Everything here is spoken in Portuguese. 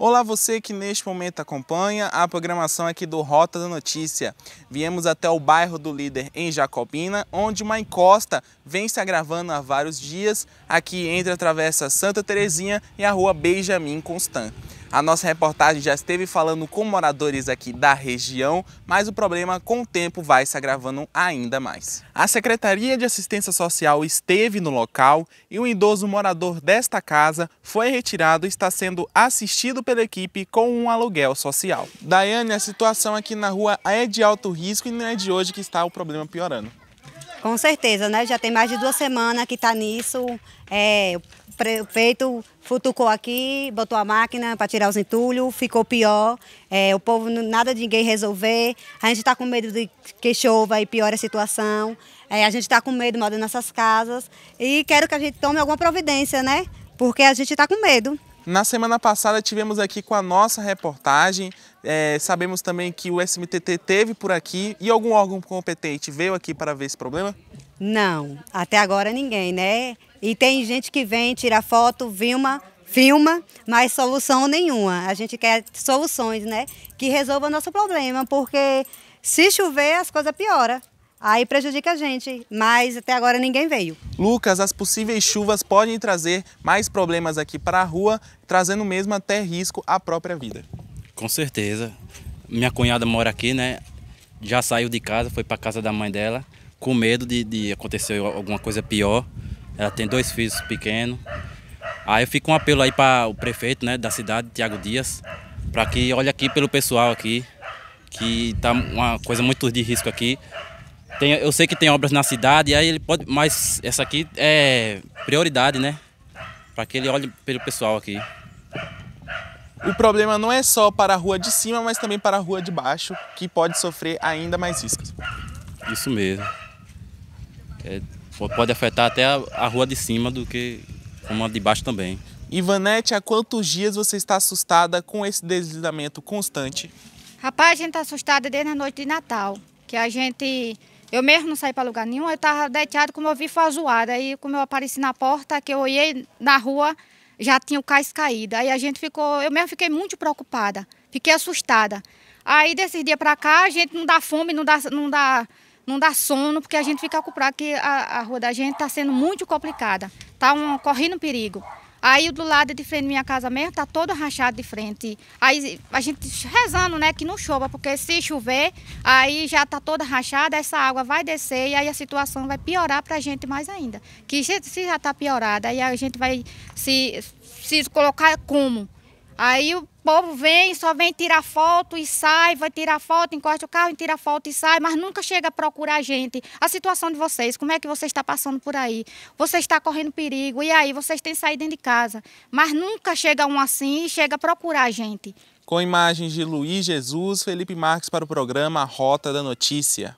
Olá você que neste momento acompanha a programação aqui do Rota da Notícia. Viemos até o bairro do Líder em Jacobina, onde uma encosta vem se agravando há vários dias aqui entre a Travessa Santa Terezinha e a Rua Benjamin Constant. A nossa reportagem já esteve falando com moradores aqui da região, mas o problema com o tempo vai se agravando ainda mais. A Secretaria de Assistência Social esteve no local e um idoso morador desta casa foi retirado e está sendo assistido pela equipe com um aluguel social. Daiane, a situação aqui na rua é de alto risco e não é de hoje que está o problema piorando. Com certeza, né? Já tem mais de duas semanas que está nisso. É, o prefeito futucou aqui, botou a máquina para tirar os entulhos, ficou pior. É, o povo, nada de ninguém resolver. A gente está com medo de que chova e piore a situação. É, a gente está com medo, moda nessas casas. E quero que a gente tome alguma providência, né? Porque a gente está com medo. Na semana passada tivemos aqui com a nossa reportagem, é, sabemos também que o SMTT teve por aqui e algum órgão competente veio aqui para ver esse problema? Não, até agora ninguém, né? E tem gente que vem tirar foto, filma, filma, mas solução nenhuma. A gente quer soluções, né? Que resolva nosso problema, porque se chover as coisas pioram. Aí prejudica a gente, mas até agora ninguém veio. Lucas, as possíveis chuvas podem trazer mais problemas aqui para a rua, trazendo mesmo até risco à própria vida. Com certeza. Minha cunhada mora aqui, né? Já saiu de casa, foi para casa da mãe dela, com medo de, de acontecer alguma coisa pior. Ela tem dois filhos pequenos. Aí eu fico um apelo aí para o prefeito, né, da cidade, Tiago Dias, para que olhe aqui pelo pessoal aqui, que está uma coisa muito de risco aqui tem, eu sei que tem obras na cidade, aí ele pode. Mas essa aqui é prioridade, né? Para que ele olhe pelo pessoal aqui. O problema não é só para a rua de cima, mas também para a rua de baixo, que pode sofrer ainda mais riscos. Isso mesmo. É, pode afetar até a, a rua de cima do que como a de baixo também. Ivanete, há quantos dias você está assustada com esse deslizamento constante? Rapaz, a gente está assustada desde a noite de Natal, que a gente eu mesmo não saí para lugar nenhum, eu estava deitado como eu vi foi a zoada. Aí como eu apareci na porta, que eu olhei na rua, já tinha o cais caído. Aí a gente ficou, eu mesmo fiquei muito preocupada, fiquei assustada. Aí desses dias para cá, a gente não dá fome, não dá, não dá, não dá sono, porque a gente fica preocupado que a, a rua da gente está sendo muito complicada, está um, correndo perigo. Aí do lado de frente minha casa mesmo tá todo rachado de frente. Aí a gente rezando, né, que não chova, porque se chover, aí já tá toda rachada, essa água vai descer e aí a situação vai piorar para a gente mais ainda. Que se já tá piorada, aí a gente vai se, se colocar como? Aí povo vem, só vem tirar foto e sai, vai tirar foto, encosta o carro, tira foto e sai, mas nunca chega a procurar a gente. A situação de vocês, como é que você está passando por aí? Você está correndo perigo, e aí vocês têm saído de casa, mas nunca chega um assim e chega a procurar a gente. Com imagens de Luiz Jesus, Felipe Marques para o programa Rota da Notícia.